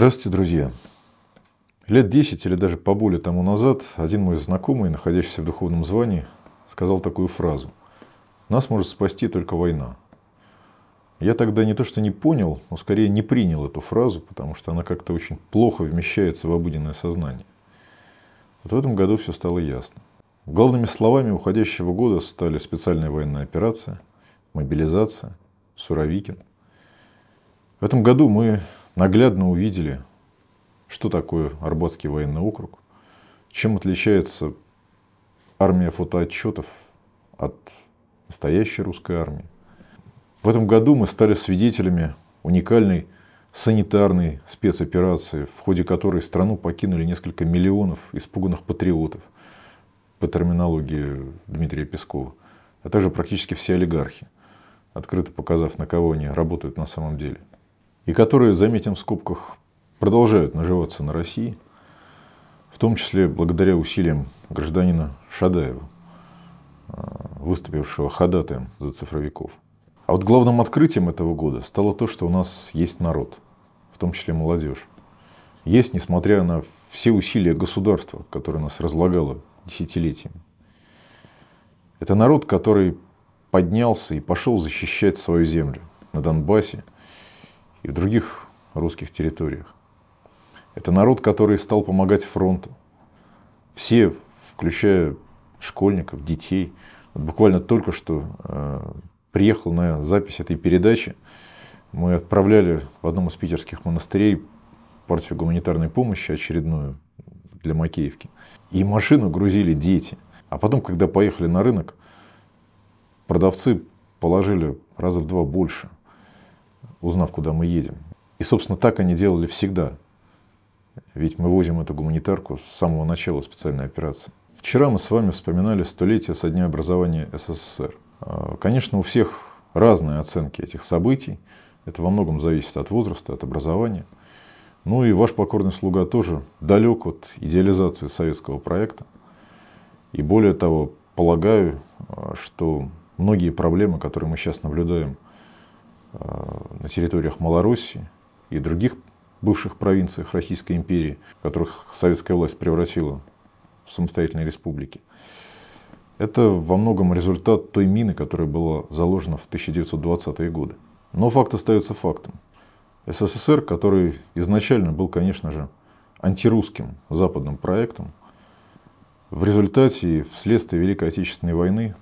Здравствуйте, друзья. Лет 10 или даже поболее тому назад один мой знакомый, находящийся в духовном звании, сказал такую фразу. Нас может спасти только война. Я тогда не то что не понял, но скорее не принял эту фразу, потому что она как-то очень плохо вмещается в обыденное сознание. Вот в этом году все стало ясно. Главными словами уходящего года стали специальная военная операция, мобилизация, Суровикин. В этом году мы наглядно увидели, что такое Арбатский военный округ, чем отличается армия фотоотчетов от настоящей русской армии. В этом году мы стали свидетелями уникальной санитарной спецоперации, в ходе которой страну покинули несколько миллионов испуганных патриотов, по терминологии Дмитрия Пескова, а также практически все олигархи, открыто показав, на кого они работают на самом деле и которые, заметим в скобках, продолжают наживаться на России, в том числе благодаря усилиям гражданина Шадаева, э, выступившего ходатаем за цифровиков. А вот главным открытием этого года стало то, что у нас есть народ, в том числе молодежь. Есть, несмотря на все усилия государства, которое нас разлагало десятилетиями. Это народ, который поднялся и пошел защищать свою землю на Донбассе – и в других русских территориях. Это народ, который стал помогать фронту. Все, включая школьников, детей. Вот буквально только что э, приехал на запись этой передачи. Мы отправляли в одном из питерских монастырей партию гуманитарной помощи очередную для Макеевки. И машину грузили дети. А потом, когда поехали на рынок, продавцы положили раза в два больше – узнав, куда мы едем. И, собственно, так они делали всегда. Ведь мы возим эту гуманитарку с самого начала специальной операции. Вчера мы с вами вспоминали столетие со дня образования СССР. А, конечно, у всех разные оценки этих событий. Это во многом зависит от возраста, от образования. Ну и ваш покорный слуга тоже далек от идеализации советского проекта. И более того, полагаю, а, что многие проблемы, которые мы сейчас наблюдаем – Э, на территориях Малороссии и других бывших провинциях Российской империи, которых советская власть превратила в самостоятельные республики. Это во многом результат той мины, которая была заложена в 1920-е годы. Но факт остается фактом. СССР, который изначально был, конечно же, антирусским западным проектом, в результате и вследствие Великой Отечественной войны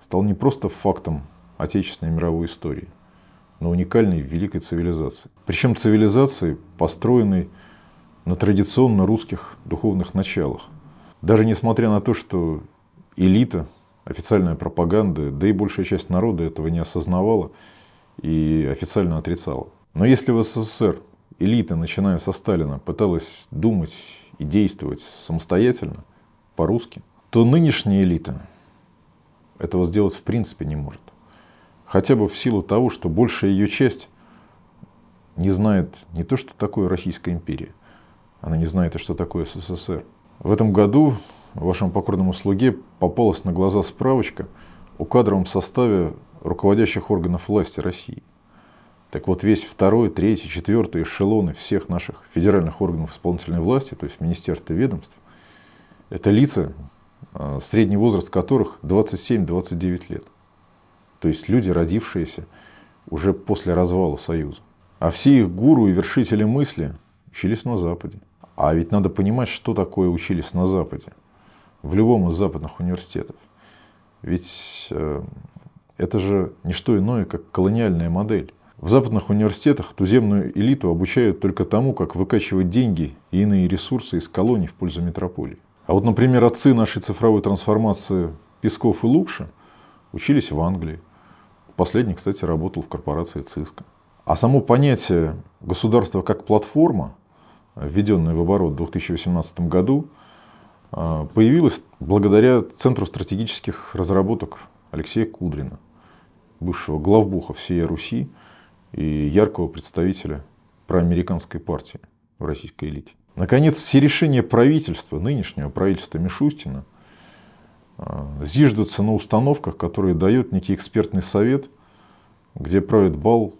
стал не просто фактом отечественной мировой истории – на уникальной великой цивилизации. Причем цивилизации, построенной на традиционно русских духовных началах. Даже несмотря на то, что элита, официальная пропаганда, да и большая часть народа этого не осознавала и официально отрицала. Но если в СССР элита, начиная со Сталина, пыталась думать и действовать самостоятельно, по-русски, то нынешняя элита этого сделать в принципе не может. Хотя бы в силу того, что большая ее часть не знает не то, что такое Российская империя, она не знает и что такое СССР. В этом году вашему покорному слуге попалась на глаза справочка о кадровом составе руководящих органов власти России. Так вот, весь второй, третий, четвертый эшелоны всех наших федеральных органов исполнительной власти, то есть министерств и ведомств, это лица, а, средний возраст которых 27-29 лет. То есть люди, родившиеся уже после развала Союза. А все их гуру и вершители мысли учились на Западе. А ведь надо понимать, что такое учились на Западе. В любом из западных университетов. Ведь э, это же не что иное, как колониальная модель. В западных университетах туземную элиту обучают только тому, как выкачивать деньги и иные ресурсы из колоний в пользу метрополии. А вот, например, отцы нашей цифровой трансформации Песков и Лукша учились в Англии. Последний, кстати, работал в корпорации ЦИСК. А само понятие государства как платформа, введенное в оборот в 2018 году, э, появилось благодаря Центру стратегических разработок Алексея Кудрина, бывшего главбуха всей Руси и яркого представителя проамериканской партии в российской элите. Наконец, все решения правительства, нынешнего правительства Мишустина, Э, зиждутся на установках, которые дают некий экспертный совет, где правит бал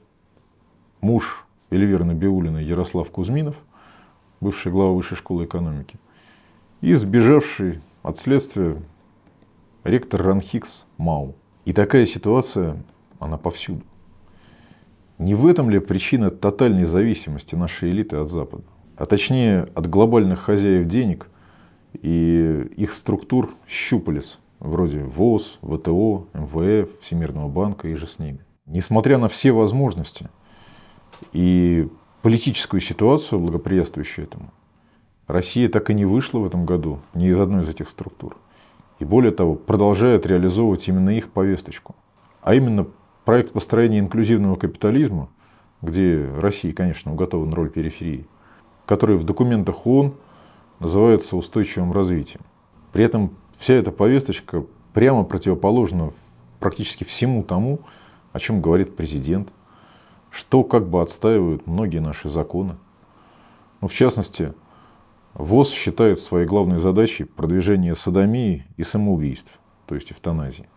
муж Эльвира Набиулина Ярослав Кузьминов, бывший глава Высшей школы экономики, и сбежавший от следствия ректор Ранхикс Мау. И такая ситуация, она повсюду. Не в этом ли причина тотальной зависимости нашей элиты от Запада? А точнее, от глобальных хозяев денег – и их структур щупались, вроде ВОЗ, ВТО, МВФ, Всемирного банка и же с ними. Несмотря на все возможности и политическую ситуацию, благоприятствующую этому, Россия так и не вышла в этом году ни из одной из этих структур. И более того, продолжает реализовывать именно их повесточку. А именно проект построения инклюзивного капитализма, где России, конечно, уготована роль периферии, который в документах ООН называется устойчивым развитием. При этом вся эта повесточка прямо противоположна практически всему тому, о чем говорит президент, что как бы отстаивают многие наши законы. Ну, в частности, ВОЗ считает своей главной задачей продвижение садомии и самоубийств, то есть эвтаназии.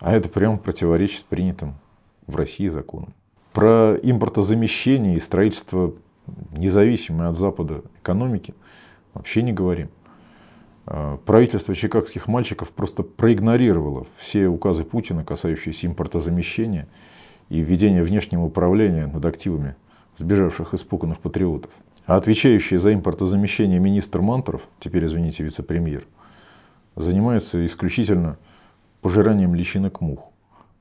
А это прямо противоречит принятым в России законам. Про импортозамещение и строительство независимой от Запада экономики – вообще не говорим. А, правительство чикагских мальчиков просто проигнорировало все указы Путина, касающиеся импортозамещения и введения внешнего управления над активами сбежавших испуганных патриотов. А отвечающий за импортозамещение министр Мантров, теперь, извините, вице-премьер, занимается исключительно пожиранием личинок мух.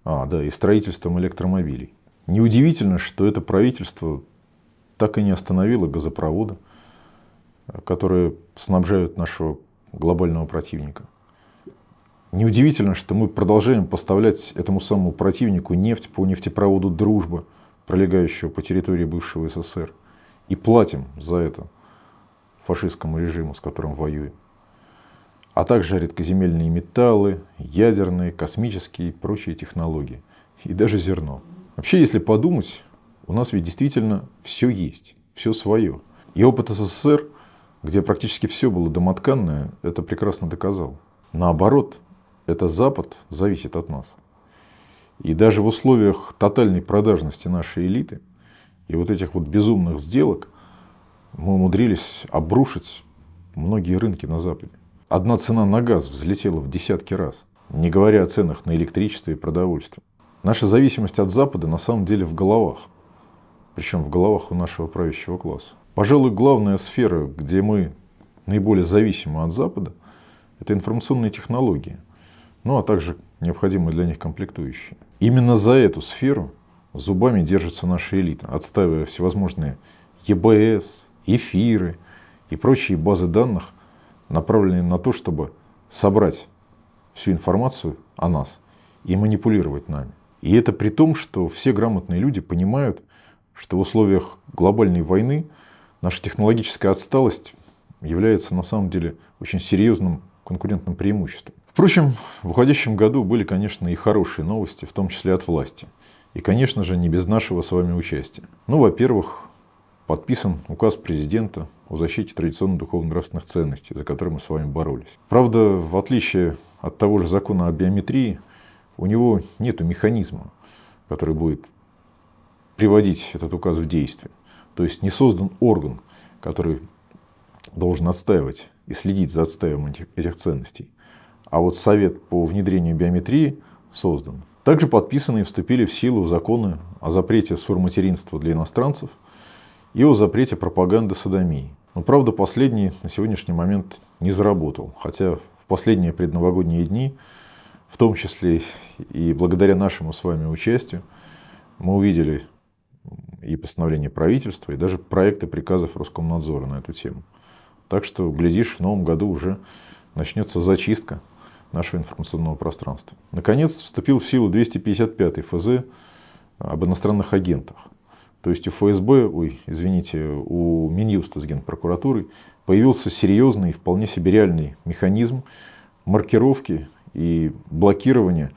А, да, и строительством электромобилей. Неудивительно, что это правительство так и не остановило газопровода, которые снабжают нашего глобального противника. Неудивительно, что мы продолжаем поставлять этому самому противнику нефть по нефтепроводу «Дружба», пролегающего по территории бывшего СССР, и платим за это фашистскому режиму, с которым воюем. А также редкоземельные металлы, ядерные, космические и прочие технологии. И даже зерно. Вообще, если подумать, у нас ведь действительно все есть, все свое. И опыт СССР – где практически все было домотканное, это прекрасно доказал. Наоборот, это Запад зависит от нас. И даже в условиях тотальной продажности нашей элиты и вот этих вот безумных сделок мы умудрились обрушить многие рынки на Западе. Одна цена на газ взлетела в десятки раз, не говоря о ценах на электричество и продовольствие. Наша зависимость от Запада на самом деле в головах причем в головах у нашего правящего класса. Пожалуй, главная сфера, где мы наиболее зависимы от Запада, это информационные технологии, ну а также необходимые для них комплектующие. Именно за эту сферу зубами держится наша элита, отстаивая всевозможные ЕБС, эфиры и прочие базы данных, направленные на то, чтобы собрать всю информацию о нас и манипулировать нами. И это при том, что все грамотные люди понимают, что в условиях глобальной войны наша технологическая отсталость является на самом деле очень серьезным конкурентным преимуществом. Впрочем, в уходящем году были, конечно, и хорошие новости, в том числе от власти. И, конечно же, не без нашего с вами участия. Ну, во-первых, подписан указ президента о защите традиционно-духовно-нравственных ценностей, за которые мы с вами боролись. Правда, в отличие от того же закона о биометрии, у него нет механизма, который будет приводить этот указ в действие. То есть не создан орган, который должен отстаивать и следить за отстаиванием этих, этих ценностей. А вот Совет по внедрению биометрии создан. Также подписаны и вступили в силу законы о запрете сурматеринства для иностранцев и о запрете пропаганды садомии. Но, правда, последний на сегодняшний момент не заработал. Хотя в последние предновогодние дни, в том числе и благодаря нашему с вами участию, мы увидели и постановления правительства, и даже проекты приказов Роскомнадзора на эту тему. Так что, глядишь, в новом году уже начнется зачистка нашего информационного пространства. Наконец, вступил в силу 255 й ФЗ об иностранных агентах. То есть у ФСБ, ой, извините, у Минюста с Генпрокуратурой появился серьезный и вполне себе реальный механизм маркировки и блокирования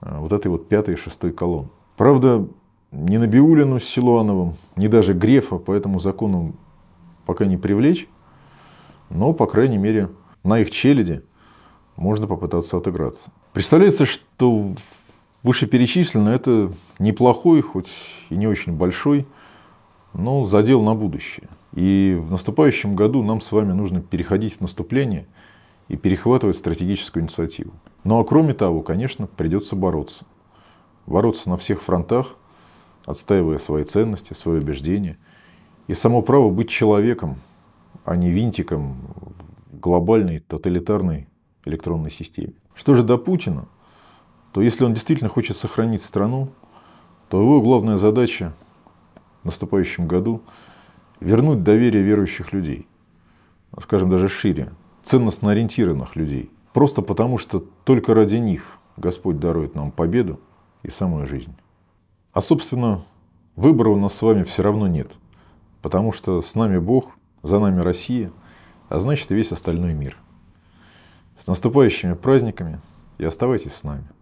э, вот этой вот пятой и шестой колонн. Правда, ни Набиулину с Силуановым, ни даже Грефа по этому закону пока не привлечь, но, по крайней мере, на их челяди можно попытаться отыграться. Представляется, что вышеперечислено это неплохой, хоть и не очень большой, но задел на будущее. И в наступающем году нам с вами нужно переходить в наступление и перехватывать стратегическую инициативу. Ну а кроме того, конечно, придется бороться. Бороться на всех фронтах – отстаивая свои ценности, свои убеждения. И само право быть человеком, а не винтиком в глобальной тоталитарной электронной системе. Что же до Путина, то если он действительно хочет сохранить страну, то его главная задача в наступающем году – вернуть доверие верующих людей, а, скажем даже шире, ценностно ориентированных людей. Просто потому, что только ради них Господь дарует нам победу и самую жизнь. А, собственно, выбора у нас с вами все равно нет. Потому что с нами Бог, за нами Россия, а значит и весь остальной мир. С наступающими праздниками и оставайтесь с нами.